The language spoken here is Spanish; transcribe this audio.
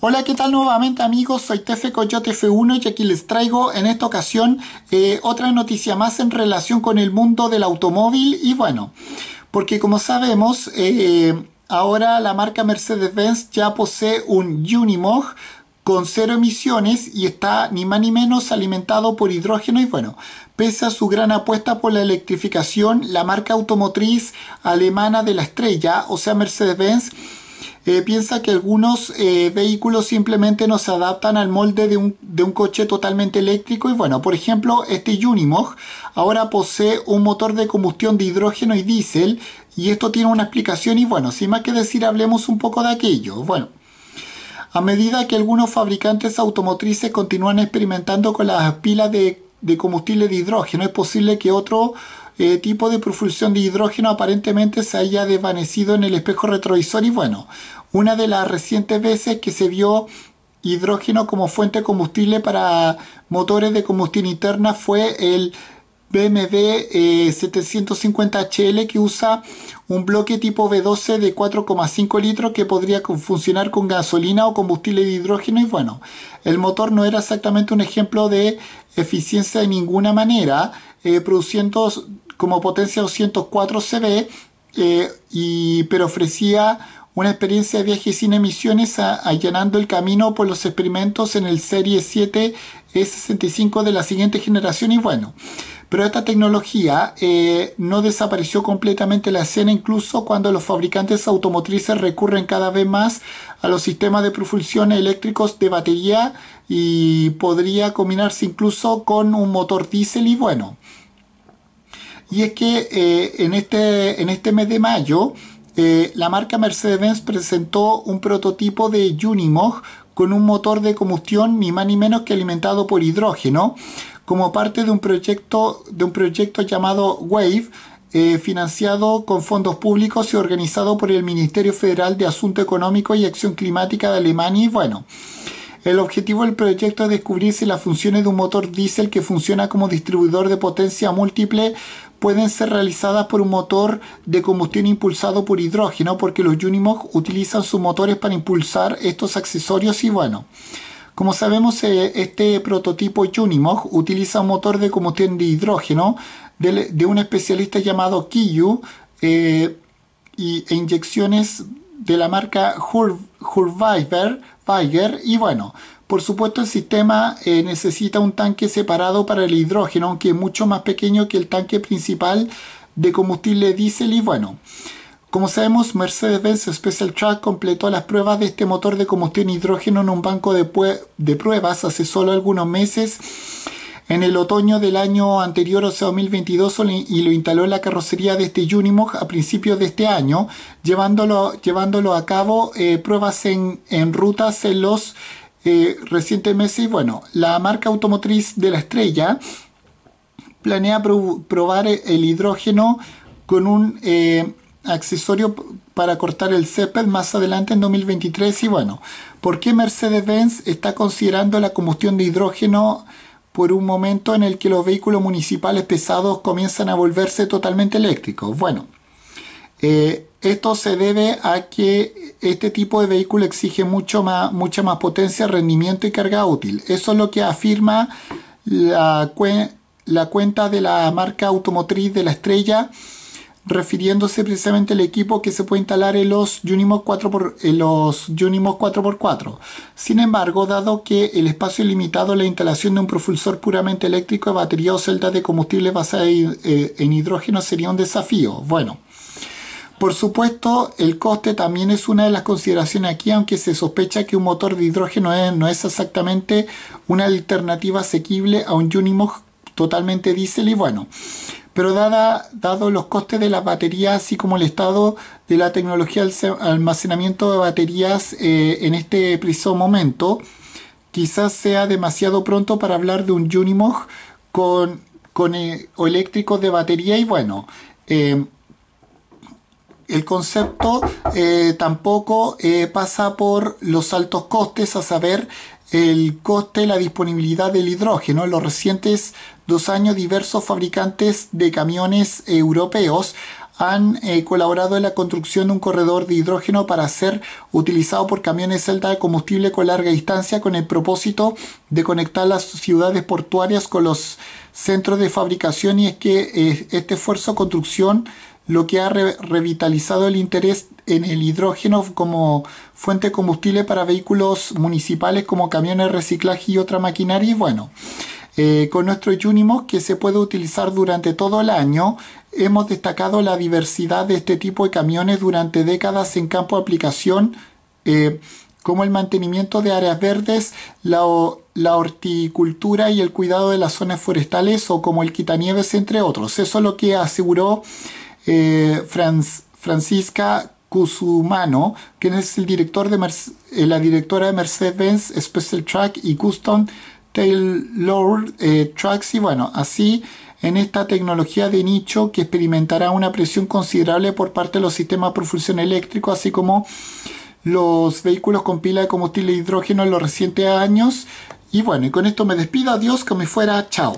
Hola, ¿qué tal nuevamente amigos? Soy Tefe Coyote F1 y aquí les traigo en esta ocasión eh, otra noticia más en relación con el mundo del automóvil y bueno, porque como sabemos, eh, ahora la marca Mercedes-Benz ya posee un Unimog con cero emisiones y está ni más ni menos alimentado por hidrógeno y bueno, pese a su gran apuesta por la electrificación, la marca automotriz alemana de la estrella, o sea Mercedes-Benz, eh, piensa que algunos eh, vehículos simplemente no se adaptan al molde de un, coche totalmente eléctrico y bueno, por ejemplo, este Unimog ahora posee un motor de combustión de hidrógeno y diésel y esto tiene una explicación y bueno, sin más que decir, hablemos un poco de aquello. Bueno, a medida que algunos fabricantes automotrices continúan experimentando con las pilas de, de combustible de hidrógeno, es posible que otros eh, tipo de profusión de hidrógeno aparentemente se haya desvanecido en el espejo retrovisor y bueno, una de las recientes veces que se vio hidrógeno como fuente de combustible para motores de combustión interna fue el BMW 750HL eh, que usa un bloque tipo B12 de 4,5 litros que podría funcionar con gasolina o combustible de hidrógeno y bueno, el motor no era exactamente un ejemplo de eficiencia de ninguna manera, eh, produciendo como potencia 204 CV, eh, y, pero ofrecía una experiencia de viaje sin emisiones allanando el camino por los experimentos en el Serie 7 E65 de la siguiente generación y bueno. Pero esta tecnología eh, no desapareció completamente la escena incluso cuando los fabricantes automotrices recurren cada vez más a los sistemas de propulsión eléctricos de batería y podría combinarse incluso con un motor diésel y bueno y es que eh, en, este, en este mes de mayo eh, la marca Mercedes-Benz presentó un prototipo de Unimog con un motor de combustión ni más ni menos que alimentado por hidrógeno como parte de un proyecto, de un proyecto llamado WAVE eh, financiado con fondos públicos y organizado por el Ministerio Federal de Asunto Económico y Acción Climática de Alemania y bueno el objetivo del proyecto es descubrir si las funciones de un motor diésel que funciona como distribuidor de potencia múltiple pueden ser realizadas por un motor de combustión impulsado por hidrógeno, porque los Unimog utilizan sus motores para impulsar estos accesorios y bueno. Como sabemos, eh, este prototipo Unimog utiliza un motor de combustión de hidrógeno de, un especialista llamado Kiyu eh, e inyecciones de la marca Hurweiger. y bueno, por supuesto, el sistema eh, necesita un tanque separado para el hidrógeno, aunque es mucho más pequeño que el tanque principal de combustible diésel y bueno. Como sabemos, Mercedes-Benz Special Truck completó las pruebas de este motor de combustión hidrógeno en un banco de, pruebas hace solo algunos meses en el otoño del año anterior, o sea 2022, y lo instaló en la carrocería de este Unimog a principios de este año, llevándolo, llevándolo a cabo eh, pruebas en, en, rutas en los eh, recientemente, bueno, la marca automotriz de la estrella planea probar el hidrógeno con un eh, accesorio para cortar el césped más adelante en 2023 y bueno, ¿por qué Mercedes-Benz está considerando la combustión de hidrógeno por un momento en el que los vehículos municipales pesados comienzan a volverse totalmente eléctricos? Bueno, eh, esto se debe a que este tipo de vehículo exige mucho más, mucha más potencia, rendimiento y carga útil. Eso es lo que afirma la, cuenta de la marca automotriz de la estrella, refiriéndose precisamente al equipo que se puede instalar en los Unimos 4x, los 4 Sin embargo, dado que el espacio es limitado, la instalación de un propulsor puramente eléctrico de batería o celda de combustible basada en eh, hidrógeno sería un desafío. Bueno. Por supuesto, el coste también es una de las consideraciones aquí, aunque se sospecha que un motor de hidrógeno no es exactamente una alternativa asequible a un Unimog totalmente diésel y bueno. Pero dado los costes de las baterías, así como el estado de la tecnología de almacenamiento de baterías eh, en este preciso momento, quizás sea demasiado pronto para hablar de un Unimog con, con eh, eléctrico de batería y bueno. Eh, el concepto eh, tampoco eh, pasa por los altos costes, a saber, el coste, la disponibilidad del hidrógeno. En los recientes dos años, diversos fabricantes de camiones eh, europeos han colaborado en la construcción de un corredor de hidrógeno para ser utilizado por camiones celda de combustible con larga distancia con el propósito de conectar las ciudades portuarias con los centros de fabricación y es que este esfuerzo de construcción lo que ha revitalizado el interés en el hidrógeno como fuente combustible para vehículos municipales como camiones, de reciclaje y otra maquinaria. Y bueno, eh, con nuestro Unimos que se puede utilizar durante todo el año, hemos destacado la diversidad de este tipo de camiones durante décadas en campo de aplicación. Eh, como el mantenimiento de áreas verdes, la, la, horticultura y el cuidado de las zonas forestales o como el quitanieves, entre otros. Eso es lo que aseguró eh, Francisca Cusumano, quien es el director de eh, la directora de Mercedes-Benz Special Track y Custom Taylor eh, Tracks y bueno, así en esta tecnología de nicho que experimentará una presión considerable por parte de los sistemas de propulsión eléctrico, así como los vehículos con pila de combustible e hidrógeno en los recientes años. Y bueno, y con esto me despido, adiós, que me fuera, chao.